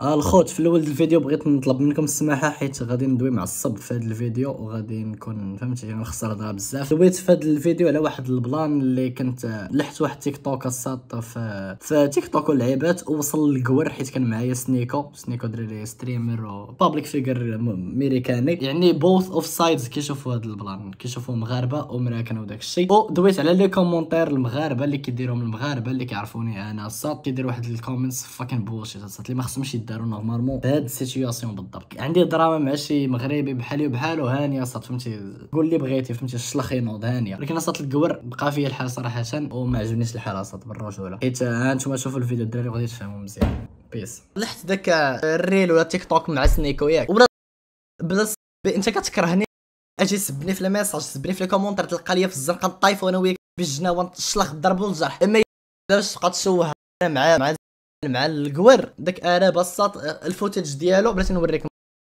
آه، الخوت في الاول الفيديو بغيت نطلب منكم السماحه حيت غادي ندوي معصب في هذا الفيديو وغادي نكون فهمتي نخسر يعني دابا بزاف دويت في هذا الفيديو على واحد البلان اللي كنت لحت واحد تيك توك الساط في في تيك توك ولعيبات ووصل للكور حيت كان معايا سنيكو سنيكو دري ستريمر وبابليك فيجر ميريكاني يعني بوث اوف سايدز كيشوفوا هذا البلان كيشوفوا مغاربه ومراكن وداك الشيء ودويت على لي كومونتير المغاربه اللي كيديروا المغاربه اللي كيعرفوني انا الساط كيدير واحد الكومنتس فاكن بوشيت الساط اللي ما خصهمش داروا نورمالمون بهاد السيتوياسيون بالضبط عندي دراما مع شي مغربي بحالي وبحالو هانيه صات فهمتي قول اللي بغيتي فهمتي الشلخ ينوض هانيه ولكن صات الكور بقى فيا الحال صراحه وما عجبنيش الحال صات بالرجوله حيت هانتوما آه، تشوفوا الفيديو الدراري غادي تفهموا مزيان بيس لحت داك الريل ولا تيك توك مع سنيكو ياك وبلا بلا انت كتكرهني اجي سبني في الميساج سبني في الكومونتير تلقى ليا في الزنقه نطايف وانا وياك بالجناوه ونشلخ الضرب والجرح اما باش تبقى تشوه مع مع مع القور داك انا بسط آه، الفوتج ديالو بلاتي نوريكم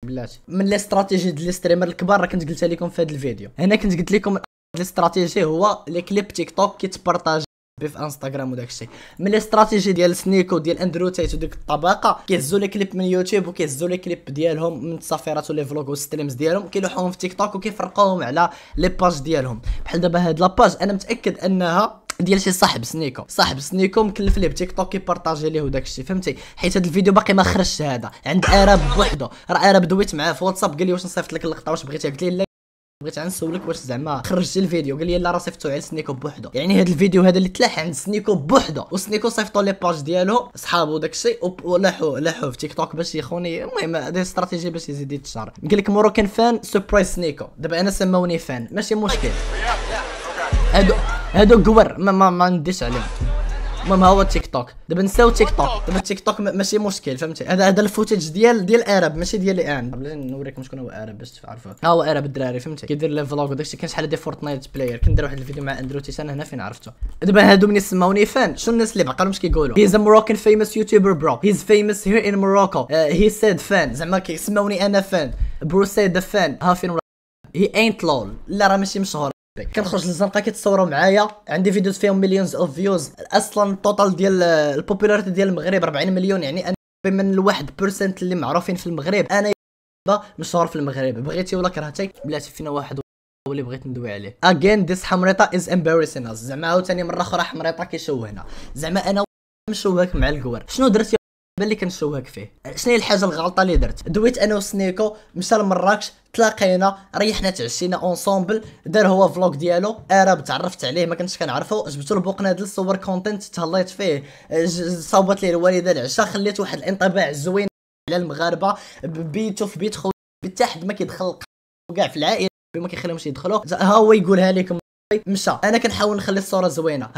بلاتي من لي استراتيجي ديال الستريمر الكبار راه كنت قلتها لكم في هذا الفيديو هنا كنت قلت لكم الاستراتيجي هو لي كليب تيك توك كيتبارطاج في انستغرام وداك الشيء من استراتيجي ديال سنيكو ديال اندرو تايت وديك الطبقه كيهزوا لي كليب من يوتيوب وكيهزوا لي كليب ديالهم من التصافيرات ولي فلوغ والستريمز ديالهم كيلوحوهم في تيك توك وكيفرقوهم على لي باج ديالهم بحال دابا هاد لاباج انا متاكد انها ديال شي صاحب سنيكو صاحب سنيكو مكلف ليه بتيك توك يبارطاجي ليه وداك الشيء فهمتي حيت هذا الفيديو باقي ما خرجش هذا عند اراب بوحدو راه اراب دويت معاه في واتساب قال لي واش نصيفط لك اللقطه واش بغيتي قلت ليه لا بغيت نسولك واش زعما خرجت الفيديو قال لي لا راه صيفطو على سنيكو بوحدو يعني هذا الفيديو هذا اللي تلاح عند سنيكو بوحدو وسنيكو صيفطو لي باج ديالو صحابو داك الشيء ولاحو لاحو في تيك توك باش يخوني المهم هذه استراتيجيه باش يزيد يتشهر قال لك موروكان فان سربرايز سنيكو دابا انا سموني فان ماشي مشكل هادو هادو كور ما ما, ما نديش عليهم المهم هو تيك توك دابا نساو تيك توك دابا تيك توك ماشي مشكل فهمتي هذا هذا الفوتج ديال ديال ارب ماشي ديالي انا بلي نوريكم شكون هو ارب باش تعرفوه ها هو ارب الدراري فهمتي كيدير لي فلوغ وداكشي كان شحال هادي فورتنايت بلاير كندير واحد الفيديو مع اندرو تيسان هنا فين عرفته دابا هادو ملي سماوني فان شنو الناس اللي بعقلهم اش كيقولوا هيز ا مروكن فيموس يوتيوبر برو هيز فيموس هير ان موروكو هي سيد فان زعما كيسموني انا فان برو سيد فان ها فين هي اينت لول لا راه ماشي مشهور كنخرج للزنقه كيتصوروا معايا عندي فيديوز فيهم مليونز اوف فيوز اصلا التوتال ديال البوبولاريتي ديال المغرب 40 مليون يعني انا من الواحد بيرسنت اللي معروفين في المغرب انا مشهور في المغرب بغيتي ولا كرهتي بلاتي فينا واحد هو اللي بغيت ندوي عليه اجين ديس حمريطه از امبارسينغ زعما عاوتاني مره اخرى حمريطه كيشوهنا زعما انا مشوهك مع الكوار شنو درتي اللي كنشوهك فيه شنو هي الحاجه الغلطه اللي درت دويت انا وسنيكو مشى لمراكش تلاقينا ريحنا تعشينا اونسومبل دار هو فلوق ديالو ارب تعرفت عليه ما كنتش كنعرفو جبتو نادل صور كونتنت تهليت فيه صوبت ليه الوالده العشاء خليت واحد الانطباع زوين على المغاربه ببيتو في بيت خويا حتى حد ما كيدخل كاع في العائله ما كيخليهمش يدخلوا ها هو يقولها لكم مشى انا كنحاول نخلي الصوره زوينه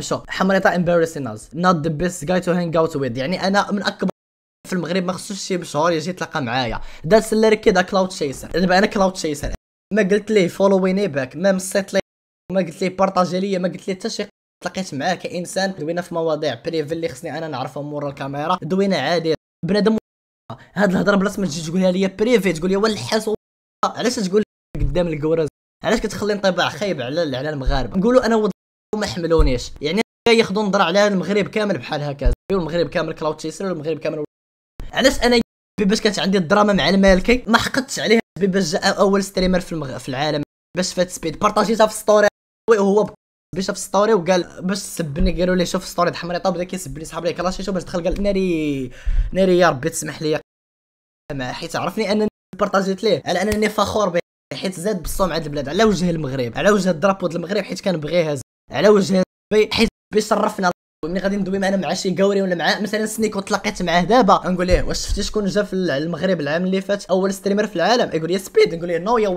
بشو حمريطه امبارسين از نوت ذا بيست جاي تو هانج اوت ويز يعني انا من اكبر في المغرب ما خصوش شي بشهور يجي يتلاقى معايا دار كي كذا كلاود شيسر دابا انا كلاود شيسر ما قلت ليه فولو باك ما مسيت لي ما قلت ليه بارطاجي ليا ما قلت ليه حتى شي تلاقيت معاه كانسان دوينا في مواضيع بريف اللي خصني انا نعرفهم مورا الكاميرا دوينا عادي بنادم هاد الهضره بلاص ما تجي تقولها ليا بريفي تقول لي والحاس علاش تقول قدام الكورز علاش كتخلي انطباع خايب على على المغاربه نقولوا انا وما حملونيش يعني ياخذوا نظره على المغرب كامل بحال هكا المغرب كامل كلاود تشيسر والمغرب كامل علاش انا باش كانت عندي الدراما مع المالكي ما حقدتش عليها باش جاء اول ستريمر في المغ... في العالم باش فات سبيد بارطاجيتها في ستوري وهو باش في ستوري وقال باش سبني قالوا لي شوف ستوري حمري طاب بدا كيسبني صحاب لي كلاشيتو باش دخل قال ناري ناري يا ربي تسمح لي حيت عرفني انني بارطاجيت ليه على انني فخور به حيت زاد بالصوم عند البلاد على وجه المغرب على وجه الدرابو المغرب حيت كان بغيها على وجه حيت بيصرفنا ملي غادي ندوي معنا مع شي قوري ولا مع مثلا سنيك وتلاقيت معاه دابا نقول ليه واش شفتي شكون جا في المغرب العام اللي فات اول ستريمر في العالم يقول لي سبيد نقول ليه نو يا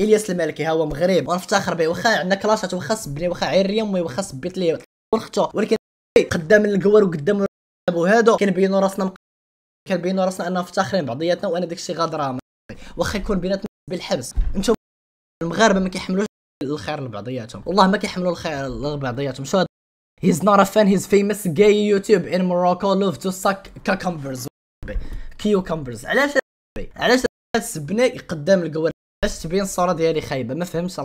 الياس المالكي ها هو مغرب ونفتخر به واخا عندنا كلاشات واخا سبني واخا عير يمي واخا سبيت ليه ونختو ولكن قدام القوار وقدام هادو كنبينوا راسنا كنبينوا راسنا اننا مفتخرين بعضياتنا وانا داكشي غادرة واخا يكون بيناتنا بالحبس انتم المغاربه ما كيحملوش الخير لبعضياتهم والله ما كيحملوا الخير لبعضياتهم شو هيز نوت ا فان هيز فيمس جاي يوتيوب ان موروكو لوف تو ساك كاكمبرز كيو كامبرز علاش علاش تسبني قدام الكوار علاش تبين الصوره ديالي خايبه ما فهمتش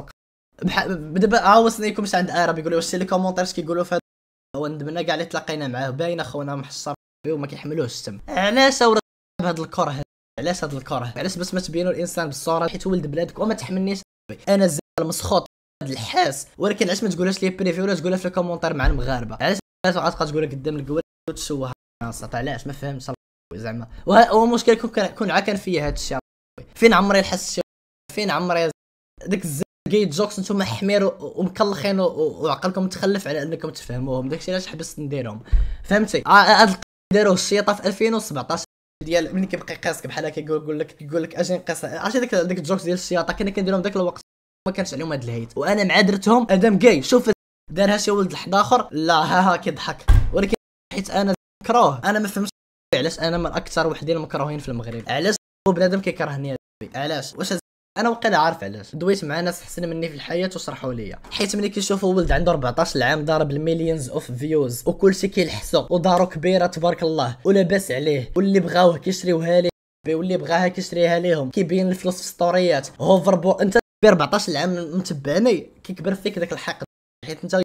بحال دابا ها هو سنيكمش عند ارب يقولوا واش لي اش كيقولوا في هو ندمنا كاع اللي تلاقينا معاه باين اخونا محشر وما كيحملوش السم علاش ورا بهذا الكره علاش هذا الكره علاش بس ما تبينوا الانسان بالصوره حيت ولد بلادك وما تحملنيش انا زي... المسخوط الحاس ولكن علاش ما تقولهاش لي بريفي ولا تقولها في الكومونتير مع المغاربه علاش غتبقى تقولها قدام الكوال وتشوه نصط علاش ما فهمتش زعما وهو المشكل كون كون عا كان فيا هذا الشيء فين عمري الحس فين عمري داك الزيت جوكس نتوما حمير ومكلخين وعقلكم تخلف على انكم تفهموهم الشيء علاش حبست نديرهم فهمتي آه، آه، داروا داروه الشيطه في 2017 ديال ملي كيبقى يقاسك بحال هكا يقول لك يقول لك اجي نقيس عرفتي ديك الجوكس ديال الشياطه كنا كنديرهم داك الوقت ما كانش عليهم هاد الهيت وانا مع درتهم ادم جاي شوف دارها شي ولد اخر لا ها ها كيضحك ولكن حيت انا مكروه انا ما فهمتش علاش انا من اكثر وحدين المكروهين في المغرب علاش بنادم كيكرهني علاش واش انا وقيلا عارف علاش دويت مع ناس احسن مني في الحياه وشرحوا لي حيت ملي كيشوفوا ولد عنده 14 عام ضارب المليونز اوف فيوز وكلشي كيلحسو ودارو كبيره تبارك الله ولاباس عليه واللي بغاوه كيشريوها ليه واللي بغاها كيشريها ليهم كيبين الفلوس في ستوريات هوفر بو انت في 14 عام متبعني كيكبر فيك داك الحقد حيت انت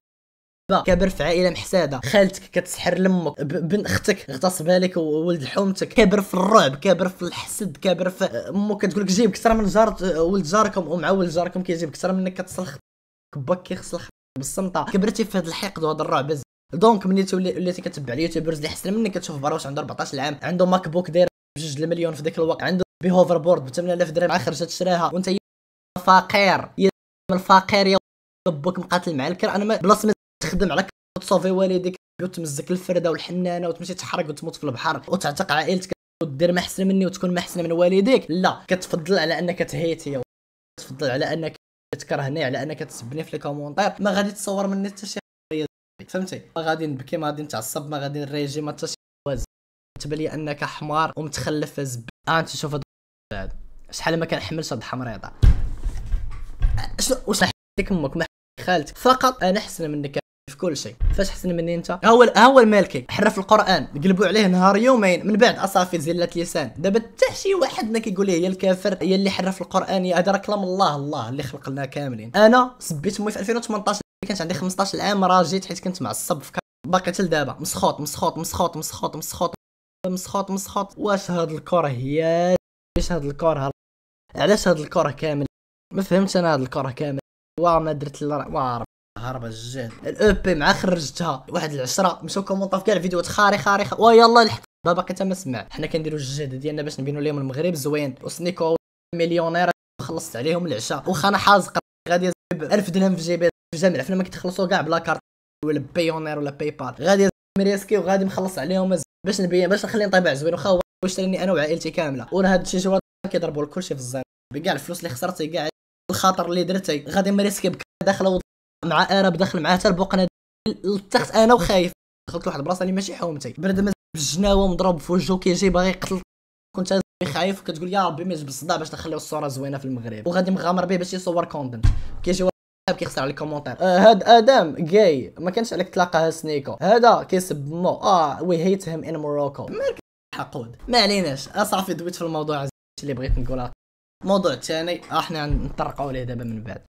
كابر في عائله محساده خالتك كتسحر لمك بنت اختك اغتصبها لك ولد حومتك كابر في الرعب كابر في الحسد كابر في امك كتقول لك جيب كثر من جار ولد جاركم ومع ولد جاركم كيجيب كثر منك كتصلخ باك كيخسلخ بالصمتة كبرتي في هذا الحقد وهذا الرعب دونك ملي تولي وليتي كتبع اليوتيوبرز اللي حسن منك كتشوف براوش عنده 14 عام عنده ماك بوك داير بجوج المليون في ذاك الوقت عنده بهوفر بورد ب 8000 درهم اخر جات شراها وانت فقير يا الفقير يا ربك مقاتل مع الكر انا بلاص ما تخدم على تصوفي والديك وتمزك الفرده والحنانه وتمشي تحرق وتموت في البحر وتعتق عائلتك ودير ما احسن مني وتكون ما احسن من والديك لا كتفضل على انك تهيتي كتفضل على انك تكرهني على انك تسبني في لي كومونتير ما غادي تصور مني حتى شي فهمتي ما غادي نبكي ما غادي نتعصب ما غادي نريجي ما حتى شي تبان لي انك حمار ومتخلف زب آه، انت شوف هذا شحال ما كنحملش هاد الحمريضه شنو واش حيك امك ما خالتك فقط انا احسن منك في كل شيء فاش احسن مني انت هو هو المالكي حرف القران قلبوا عليه نهار يومين من بعد اصافي زله لسان دابا حتى شي واحد ما كيقول ليه يا الكافر يا اللي حرف القران يا هذا راه كلام الله الله اللي خلقنا كاملين انا سبيت امي في 2018 كانت عندي 15 عام راجيت حيت كنت معصب في باقي حتى دابا مسخوط مسخوط مسخوط مسخوط مسخوط مسخوط مسخوط واش هاد الكره هي واش هاد الكره علاش هاد الكره كامل ما فهمتش انا هاد الكره كامل وما درت لا وا هرب الزين الاوبي مع خرجتها واحد العشرة مشاو كومونطاو كاع الفيديوهات خاري خاري خ... ويلا الحق بابا كنت ما سمع حنا كنديروا الجهد ديالنا باش نبينوا لهم المغرب زوين وسنيكو مليونير خلصت عليهم العشاء واخا انا حازق غادي ب 1000 درهم في جيبي في جامع حنا ما كنتخلصوا كاع بلا كارت ولا بيونير ولا باي بال غادي مريسكي وغادي مخلص عليهم باش نبين باش نخلي انطباع زوين واخا هو اشتريني انا وعائلتي كامله وانا هاد الشيء جوا كيضربوا لكلشي في الزين بكاع الفلوس اللي خسرت كاع الخاطر اللي درتي غادي مريسكي بك داخله مع ارب داخل معاه حتى البقنا التخت انا وخايف دخلت لواحد البلاصه اللي ماشي حومتي برد مازال بالجناوه مضروب في وجهه كيجي باغي يقتل كنت خايف كتقول يا ربي ما يجيب الصداع باش نخليو الصوره زوينه في المغرب وغادي مغامر به باش يصور كونتنت كيجي واحد كيخسر على الكومونتير آه هاد ادم جاي ما كانش عليك تلاقاها سنيكو هذا كيسب مو اه وي هيت هيم ان موروكو حقود ما عليناش اصافي دويت في الموضوع اللي بغيت نقولها موضوع ثاني راح نطرقوا عليه دابا من بعد